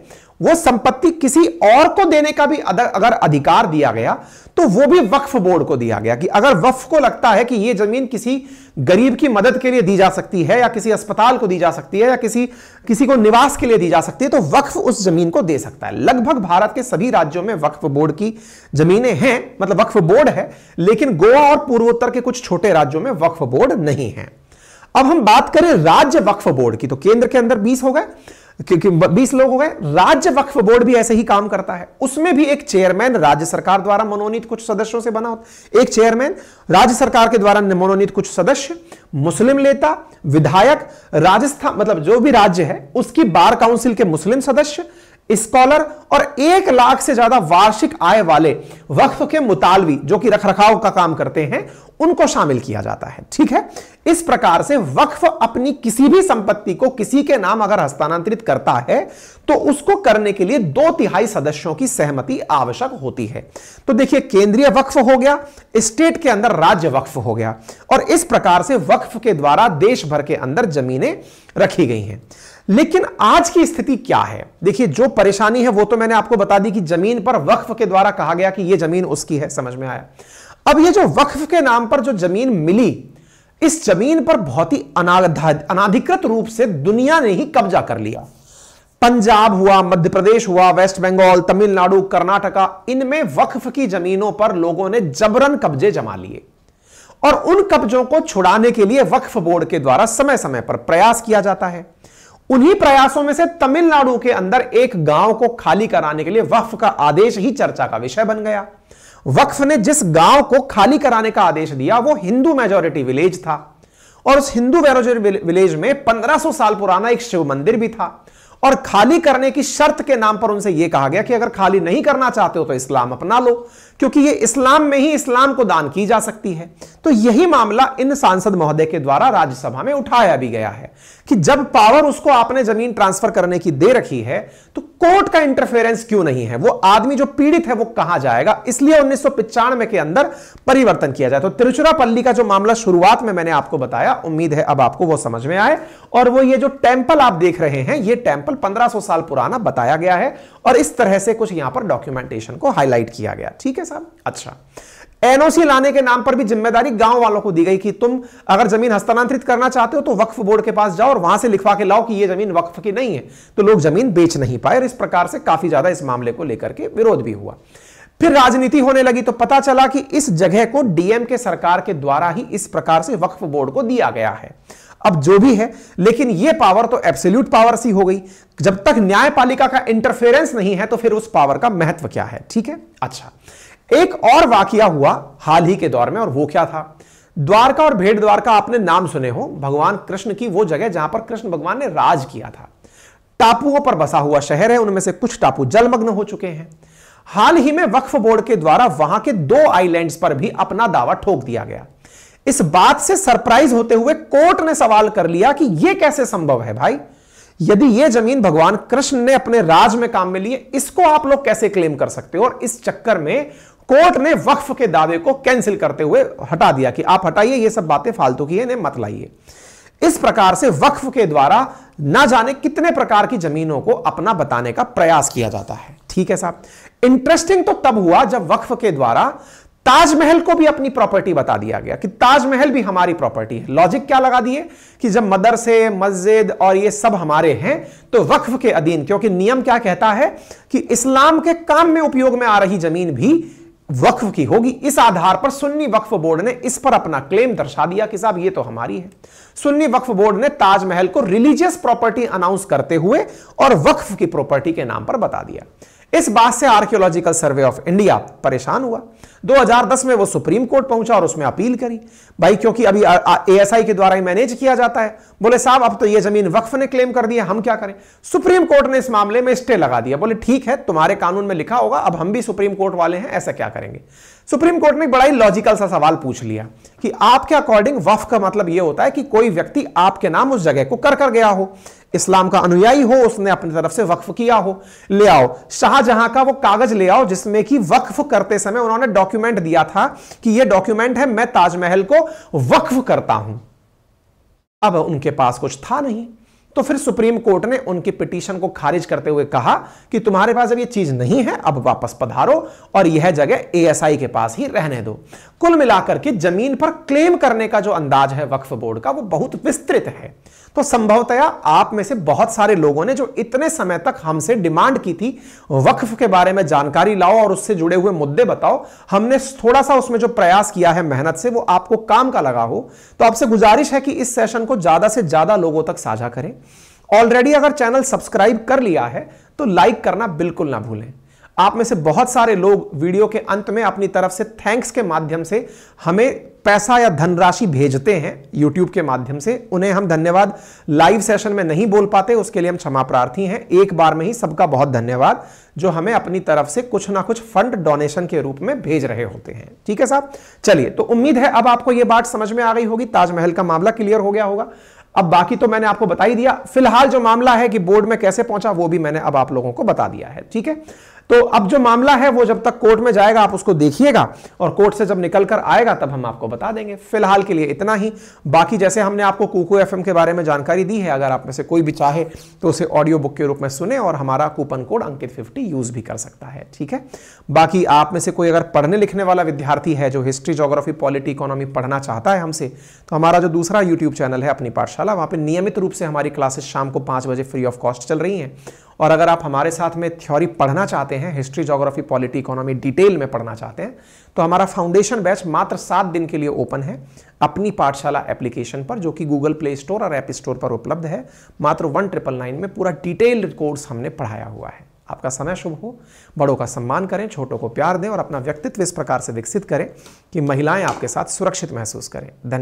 वो संपत्ति किसी और को देने का भी अगर अधिकार दिया गया तो वो भी वक्फ बोर्ड को दिया गया कि अगर वक्फ को लगता है कि ये जमीन किसी गरीब की मदद के लिए दी जा सकती है या किसी अस्पताल को दी जा सकती है या किसी किसी को निवास के लिए दी जा सकती है तो वक्फ उस जमीन को दे सकता है लगभग भारत के सभी राज्यों में वक्फ बोर्ड की जमीने हैं मतलब वक्फ बोर्ड है लेकिन गोवा और पूर्वोत्तर के कुछ छोटे राज्यों में वक्फ बोर्ड नहीं है अब हम बात करें राज्य वक्फ बोर्ड की तो केंद्र के अंदर 20 हो गए क्योंकि 20 लोग हो गए राज्य वक्फ बोर्ड भी ऐसे ही काम करता है उसमें भी एक चेयरमैन राज्य सरकार द्वारा मनोनीत कुछ सदस्यों से बना होता एक चेयरमैन राज्य सरकार के द्वारा मनोनीत कुछ सदस्य मुस्लिम नेता विधायक राजस्थान मतलब जो भी राज्य है उसकी बार काउंसिल के मुस्लिम सदस्य स्कॉलर और एक लाख से ज्यादा वार्षिक आय वाले वक्फ के मुतालवी जो कि रखरखाव का काम करते हैं उनको शामिल किया जाता है ठीक है इस प्रकार से वक्फ अपनी किसी भी संपत्ति को किसी के नाम अगर हस्तांतरित करता है तो उसको करने के लिए दो तिहाई सदस्यों की सहमति आवश्यक होती है तो देखिए केंद्रीय वक्फ हो गया स्टेट के अंदर राज्य वक्फ हो गया और इस प्रकार से वक्फ के द्वारा देश भर के अंदर जमीनें रखी गई हैं लेकिन आज की स्थिति क्या है देखिए जो परेशानी है वो तो मैंने आपको बता दी कि जमीन पर वक्फ के द्वारा कहा गया कि यह जमीन उसकी है समझ में आया अब ये जो वक्फ के नाम पर जो जमीन मिली इस जमीन पर बहुत ही अनाधिकृत रूप से दुनिया ने ही कब्जा कर लिया पंजाब हुआ मध्य प्रदेश हुआ वेस्ट बंगाल तमिलनाडु कर्नाटका इनमें वक्फ की जमीनों पर लोगों ने जबरन कब्जे जमा लिए और उन कब्जों को छुड़ाने के लिए वक्फ बोर्ड के द्वारा समय समय पर प्रयास किया जाता है उन्हीं प्रयासों में से तमिलनाडु के अंदर एक गांव को खाली कराने के लिए वक्फ का आदेश ही चर्चा का विषय बन गया वक्फ ने जिस गांव को खाली कराने का आदेश दिया वो हिंदू मेजोरिटी विलेज था और उस हिंदू मेजोरिटी विलेज में 1500 साल पुराना एक शिव मंदिर भी था और खाली करने की शर्त के नाम पर उनसे यह कहा गया कि अगर खाली नहीं करना चाहते हो तो इस्लाम अपना लो क्योंकि ये इस्लाम में ही इस्लाम को दान की जा सकती है तो यही मामला इन सांसद महोदय के द्वारा राज्यसभा में उठाया भी गया है कि जब पावर उसको आपने जमीन ट्रांसफर करने की दे रखी है तो कोर्ट का इंटरफेरेंस क्यों नहीं है वो आदमी जो पीड़ित है वो कहा जाएगा इसलिए उन्नीस के अंदर परिवर्तन किया जाए तो त्रिचुरापल्ली का जो मामला शुरुआत में मैंने आपको बताया उम्मीद है अब आपको वो समझ में आए और वो ये जो टेम्पल आप देख रहे हैं ये टेम्पल 1500 साल पुराना बताया गया है और इस तरह से कुछ यहां पर डॉक्यूमेंटेशन को हाईलाइट किया गया ठीक है साहब अच्छा एनओसी लाने के नाम पर भी जिम्मेदारी गांव वालों को दी गई कि तुम अगर जमीन हस्तांतरित करना चाहते हो तो वक्फ बोर्ड के पास जाओ और वहां से लिखवा के लाओ कि ये जमीन वक्फ की नहीं है तो लोग जमीन बेच नहीं पाए और इस प्रकार से काफी ज्यादा इस मामले को लेकर के विरोध भी हुआ फिर राजनीति होने लगी तो पता चला कि इस जगह को डीएम के सरकार के द्वारा ही इस प्रकार से वक्फ बोर्ड को दिया गया है अब जो भी है लेकिन यह पावर तो एब्सोल्यूट पावर सी हो गई जब तक न्यायपालिका का इंटरफेरेंस नहीं है तो फिर उस पावर का महत्व क्या है ठीक है अच्छा एक और वाकिया हुआ हाल ही के दौर में और वो क्या था द्वारका और भेड़ द्वारका आपने नाम सुने हो भगवान कृष्ण की वो जगह जहां पर कृष्ण भगवान ने राज किया था टापुओं पर बसा हुआ शहर है उनमें से कुछ टापू जलमग्न हो चुके हैं हाल ही में वक्फ बोर्ड के द्वारा वहां के दो आइलैंड्स पर भी अपना दावा ठोक दिया गया इस बात से सरप्राइज होते हुए कोर्ट ने सवाल कर लिया कि यह कैसे संभव है भाई यदि यह जमीन भगवान कृष्ण ने अपने राज में काम में लिए इसको आप लोग कैसे क्लेम कर सकते हो और इस चक्कर में कोर्ट ने वक्फ के दावे को कैंसिल करते हुए हटा दिया कि आप हटाइए ये सब बातें फालतू की है इन्हें मत लाइए इस प्रकार से वक्फ के द्वारा ना जाने कितने प्रकार की जमीनों को अपना बताने का प्रयास किया जाता है ठीक है साहब इंटरेस्टिंग तो तब हुआ जब वक्फ के द्वारा ताजमहल को भी अपनी प्रॉपर्टी बता दिया गया कि ताजमहल भी हमारी प्रॉपर्टी है लॉजिक क्या लगा दिए कि जब मदरसे मस्जिद और ये सब हमारे हैं तो वक्फ के अधीन क्योंकि नियम क्या कहता है कि इस्लाम के काम में उपयोग में आ रही जमीन भी वक्फ की होगी इस आधार पर सुन्नी वक्फ बोर्ड ने इस पर अपना क्लेम दर्शा दिया कि साहब ये तो हमारी है सुन्नी वक्फ बोर्ड ने ताजमहल को रिलीजियस प्रॉपर्टी अनाउंस करते हुए और वक्फ की प्रॉपर्टी के नाम पर बता दिया इस बात से आर्कियोलॉजिकल सर्वे ऑफ इंडिया परेशान हुआ 2010 में वो सुप्रीम कोर्ट पहुंचा और उसमें अपील करी भाई क्योंकि अभी एएसआई के द्वारा ही मैनेज किया जाता है बोले साहब अब तो ये जमीन वक्फ ने क्लेम कर दिया हम क्या करें सुप्रीम कोर्ट ने इस मामले में स्टे लगा दिया बोले ठीक है तुम्हारे कानून में लिखा होगा अब हम भी सुप्रीम कोर्ट वाले हैं ऐसा क्या करेंगे सुप्रीम कोर्ट ने बड़ा ही लॉजिकल सा सवाल पूछ लिया कि आपके अकॉर्डिंग वफ का मतलब यह होता है कि कोई व्यक्ति आपके नाम उस जगह को कर कर गया हो इस्लाम का अनुयायी हो उसने अपनी तरफ से वक्फ किया हो ले आओ शाहजहां का वो कागज ले आओ जिसमें कि वक्फ करते समय उन्होंने डॉक्यूमेंट दिया था कि ये डॉक्यूमेंट है मैं ताजमहल को वक्फ करता हूं अब उनके पास कुछ था नहीं तो फिर सुप्रीम कोर्ट ने उनकी पिटीशन को खारिज करते हुए कहा कि तुम्हारे पास अब ये चीज नहीं है अब वापस पधारो और यह जगह एएसआई के पास ही रहने दो कुल मिलाकर के जमीन पर क्लेम करने का जो अंदाज है वक्फ बोर्ड का वो बहुत विस्तृत है तो संभवतया आप में से बहुत सारे लोगों ने जो इतने समय तक हमसे डिमांड की थी वक्फ के बारे में जानकारी लाओ और उससे जुड़े हुए मुद्दे बताओ हमने थोड़ा सा उसमें जो प्रयास किया है मेहनत से वो आपको काम का लगा हो तो आपसे गुजारिश है कि इस सेशन को ज्यादा से ज्यादा लोगों तक साझा करें ऑलरेडी अगर चैनल सब्सक्राइब कर लिया है तो लाइक करना बिल्कुल ना भूलें आप में से बहुत सारे लोग वीडियो के अंत में अपनी तरफ से थैंक्स के माध्यम से हमें पैसा या धनराशि भेजते हैं यूट्यूब के माध्यम से उन्हें हम धन्यवाद लाइव सेशन में नहीं बोल पाते उसके लिए हम क्षमा प्रार्थी हैं एक बार में ही सबका बहुत धन्यवाद जो हमें अपनी तरफ से कुछ ना कुछ फंड डोनेशन के रूप में भेज रहे होते हैं ठीक है साहब चलिए तो उम्मीद है अब आपको यह बात समझ में आ गई होगी ताजमहल का मामला क्लियर हो गया होगा अब बाकी तो मैंने आपको बता ही दिया फिलहाल जो मामला है कि बोर्ड में कैसे पहुंचा वो भी मैंने अब आप लोगों को बता दिया है ठीक है तो अब जो मामला है वो जब तक कोर्ट में जाएगा आप उसको देखिएगा और कोर्ट से जब निकल कर आएगा तब हम आपको बता देंगे फिलहाल के लिए इतना ही बाकी जैसे हमने आपको कुकू एफ के बारे में जानकारी दी है अगर आप में से कोई भी चाहे तो उसे ऑडियो बुक के रूप में सुने और हमारा coupon code Ankit fifty use भी कर सकता है ठीक है बाकी आप में से कोई अगर पढ़ने लिखने वाला विद्यार्थी है जो हिस्ट्री जोग्राफी पॉलिटी इकोनॉमी पढ़ना चाहता है हमसे तो हमारा जो दूसरा यूट्यूब चैनल है अपनी पाठशाला वहां पर नियमित रूप से हमारी क्लासेस शाम को पांच बजे फ्री ऑफ कॉस्ट चल रही हैं और अगर आप हमारे साथ में थ्योरी पढ़ना चाहते हैं history geography polity economy detail में पढ़ना चाहते हैं तो हमारा फाउंडेशन बैच मात्र सात दिन के लिए ओपन है अपनी पाठशाला एप्लीकेशन पर जो कि गूगल प्ले स्टोर और ऐप स्टोर पर उपलब्ध है मात्र वन ट्रिपल नाइन में पूरा डिटेल्ड कोर्स हमने पढ़ाया हुआ है आपका समय शुभ हो बड़ों का सम्मान करें छोटों को प्यार दें और अपना व्यक्तित्व इस प्रकार से विकसित करें कि महिलाएं आपके साथ सुरक्षित महसूस करें धन्यवाद